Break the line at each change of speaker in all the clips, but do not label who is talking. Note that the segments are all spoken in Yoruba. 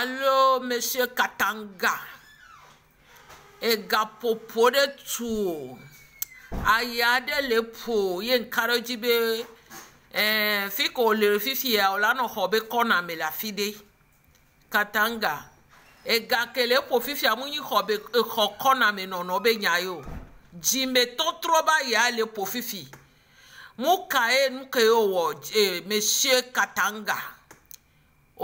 Allô, monsieur Katanga. Ega popo de tu. Aya de le po. Ye nkaro jibe. Eh, fiko le fifi ya olano hobe kona me la fide. Katanga. Ega kele po fifi ya muni hobe e ho kona me nono be nyayo. Jimbe troba ya le po fifi. Muka e nuke yo wo. Eh, monsieur Katanga.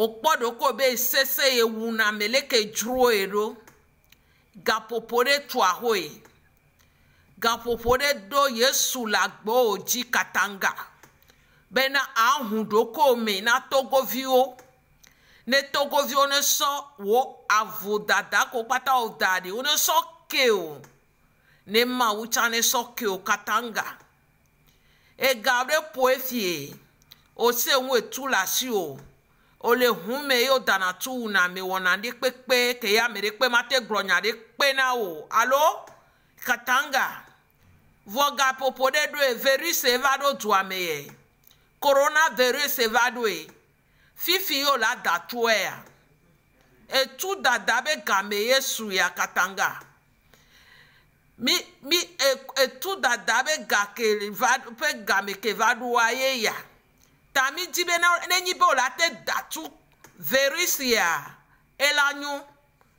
okpoɖoko be sese ye wuna meleke dzroe ɖo gaƒoƒo ɖe tu ahoe gaƒoƒo ɖe ɖo yesu le agbowo dzi katanga bena ahu ɖoko me na togoviwo ne togoviwo ne sɔ wo avo dada ko kpata wo da ɖi wo ne sɔ ke o ne mawu tsa ne sɔ ke o katanga ega ɖe po efie o se ŋu etu le o. ole hun me yo dana tu na me wɔna ɖe kpekpe ke ya me ɖe kpe ma te gblɔ nya kpe na o alo katanga vɔga popo ɖe ɖoe verise va ɖo dua me ye korona verise va ɖoe fifi yo la datue ya etu dada be game ye su ya katanga mi mi etu e dada be gake ke va ƒe game ke va ɖoa ye ya tami dzi be na nenyi be wòle ate datu verisia ela nyo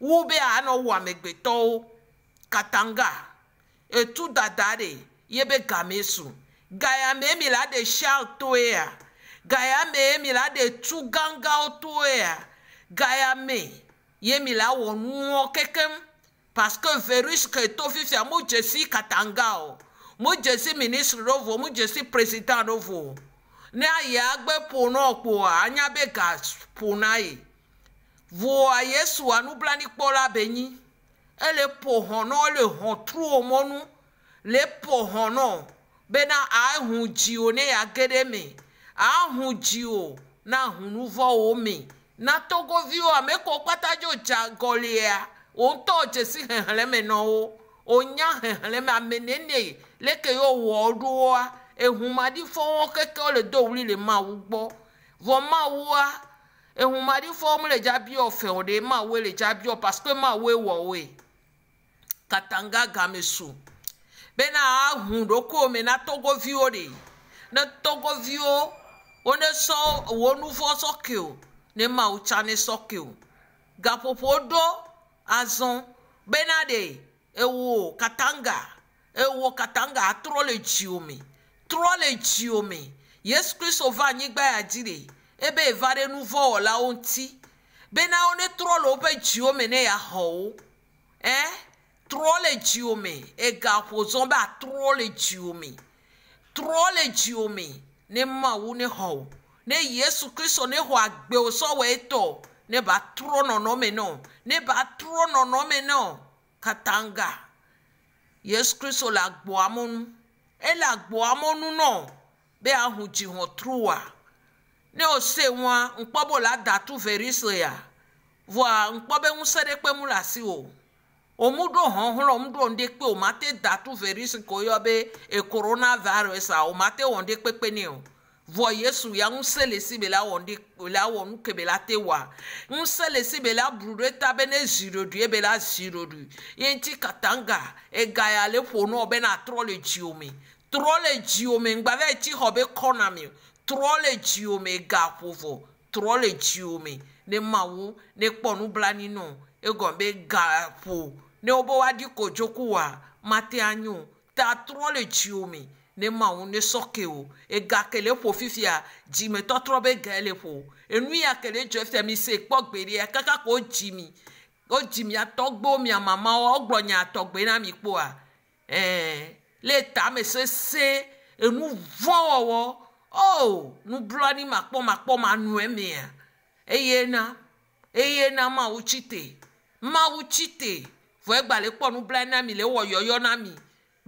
wu be anɔ wu amegbetɔwo katanga etu dada de ye be game su gaya mee la de shal toe ya gaya mee la de tu gangawo toe ya gaya mee ye mi la wɔ nuwo kekem parce que virus ke to fifia mo dzesi katanga o mo dzesi ministre ɖo vo mo dzesi president ɖo vo na ya gbe ponɔ kpo anya be ga ƒo na ye voa yesu anublanikpɔla e be nyi ele po hɔnɔ le hɔn truwo mɔnu le po hɔnɔ bena ahu dziwo ne ya ge me ahu dziwo na hunuvɔwo me na togoviwo ame ko kpata dzo dza gɔlia wo ŋutɔ dzesi hehlẽ me nɔ wo wonya hehlẽ me ame nene leke yewo wɔ ɖoa. ehumaɖifɔwo keke wole do wli le mawu gbɔ vɔ mawua ehumaɖifɔwo mele dza fɛ o ɖe mawue le dza dzabiɔ paske mawue wɔwoe katanga game su bena ahu ɖokuwo me na togoviwo ɖe ne togoviwo wo ne sɔ wo n'ufɔ sɔke o ne mawu tsa ne sɔke o gaƒoƒo ɖo azɔ bena ɖe ewo katanga ewo katanga atrɔ le dziwo me. trɔ le dziwo me yesu kristu va anyigba ya dzi le ebe va ɖe nuvɔwɔlawo ŋuti bena wo ne trɔ le woƒe dziwo me ne yaxɔ wo eh? trɔ le dziwo me ega ƒo zɔm be atrɔ le dziwo me trɔ le dziwo me ne mawu ne xɔ wo ne yesu kristu ne xɔ agbewo sɔwɔ etɔ ne ba trɔ nɔnɔme nɔ ne ba trɔ nɔnɔme nɔ katanga yesu kristu le agboa mo ele agboa amonu nɔ be ahu dzihɔn truwa ne wòse ŋua ŋkpɔ bo la datu verisea voa ŋkpɔ be mu la si o womu ɖo hɔn mu kpe o ma te datu verisi ko yɔ be e coronavirus a o ma te wɔ kpekpe ni o. vɔ yesu ya ŋusẽ le si bela la wɔ ɖi la wɔ nu ke be la te wɔa ŋusẽ e le si bela la blu ɖe ta be ne zi ɖoɖu ye be ye ŋuti katanga ega ya le ƒo nɔ be na trɔ le dziwo me trɔ le dziwo me ŋgba va etsi xɔ be kɔna me trɔ le dziwo me ega ƒovɔ trɔ le dziwo me ne mawo e ne kpɔ nublanui nɔ egɔme be ga ƒo ne wobe woaɖi kodzoku wɔa mate anyo ta trɔ le dziwo me ne m'a mawu ne sɔke o ega kele ƒo fifia dzimetɔtrɔ be ga le ƒo enu ya kele dzɔ fia mi se kpɔ gbeɖea kaka ko dzi mi ko dzi mia tɔgbewo mia mamawo wogblɔ nya tɔgbe na mi kpoa ɛɛ le tame sese enu vɔwɔwɔ o nublɔani makpɔmakpɔ manu emea eye na eye na mawu tsi te mawu tsi te vɔ egba le kpɔ nublanami le wɔ yɔyɔ na mi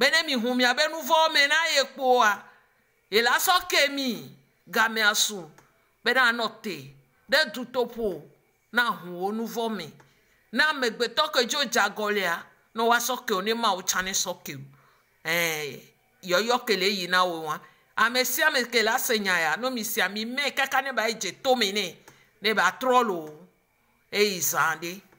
bene mi hu mi abenu vo me na ye kpoa ela so ke mi game asu bena note de dutopo na hu onu vo mi na megbetɔ ke dzo dzagɔlia na wa sɔke o ne ma wo tsani sɔke o ɛɛ yɔyɔ kele yi na wo wa ame sia ame kele ase nya ya no mi sia mi mɛ kaka e ne ba dze tome ne ne ba trɔlo eyi zan de.